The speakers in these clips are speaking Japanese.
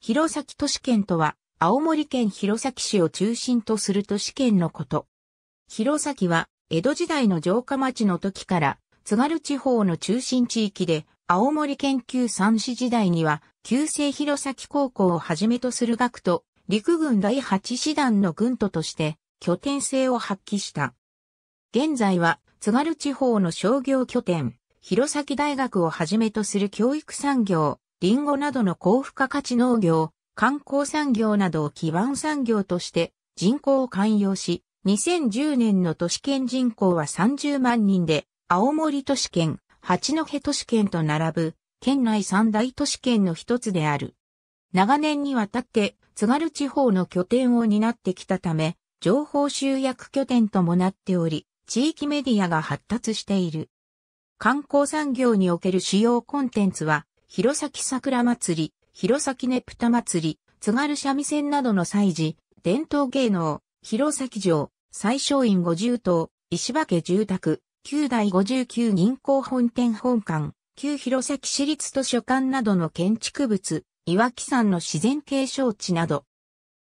弘前都市圏とは、青森県弘前市を中心とする都市圏のこと。弘前は、江戸時代の城下町の時から、津軽地方の中心地域で、青森県旧三市時代には、旧制弘前高校をはじめとする学徒、陸軍第8師団の軍徒として、拠点性を発揮した。現在は、津軽地方の商業拠点、弘前大学をはじめとする教育産業、リンゴなどの高付加価値農業、観光産業などを基盤産業として人口を寛容し、2010年の都市圏人口は30万人で、青森都市圏、八戸都市圏と並ぶ、県内三大都市圏の一つである。長年にわたって、津軽地方の拠点を担ってきたため、情報集約拠点ともなっており、地域メディアが発達している。観光産業における主要コンテンツは、弘前桜祭り、弘前ねぷた祭り、津軽三味線などの祭事、伝統芸能、弘前城、最小院五重塔、石破家住宅、旧大五十九銀行本店本館、旧弘前市立図書館などの建築物、岩木山の自然継承地など。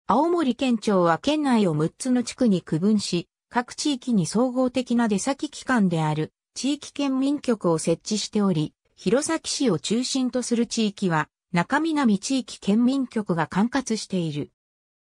青森県庁は県内を6つの地区に区分し、各地域に総合的な出先機関である地域県民局を設置しており、弘前市を中心とする地域は、中南地域県民局が管轄している。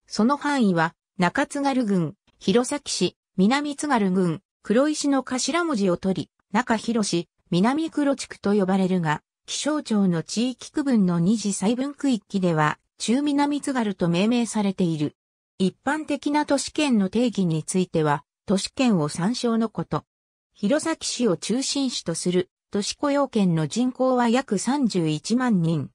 その範囲は、中津軽郡、弘前市、南津軽郡、黒石の頭文字を取り、中広市、南黒地区と呼ばれるが、気象庁の地域区分の二次細分区域では、中南津軽と命名されている。一般的な都市圏の定義については、都市圏を参照のこと。弘前市を中心市とする都市雇用圏の人口は約31万人。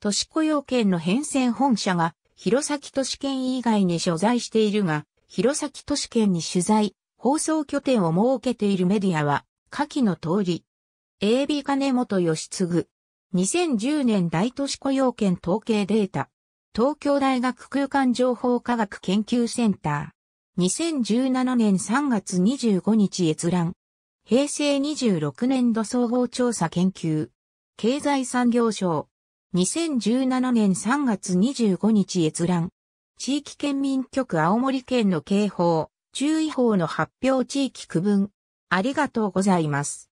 都市雇用圏の変遷本社が、弘前都市圏以外に所在しているが、弘前都市圏に取材、放送拠点を設けているメディアは、下記の通り。AB 金本義継。2010年大都市雇用圏統計データ。東京大学空間情報科学研究センター。2017年3月25日閲覧。平成26年度総合調査研究。経済産業省。2017年3月25日閲覧。地域県民局青森県の警報、注意報の発表地域区分。ありがとうございます。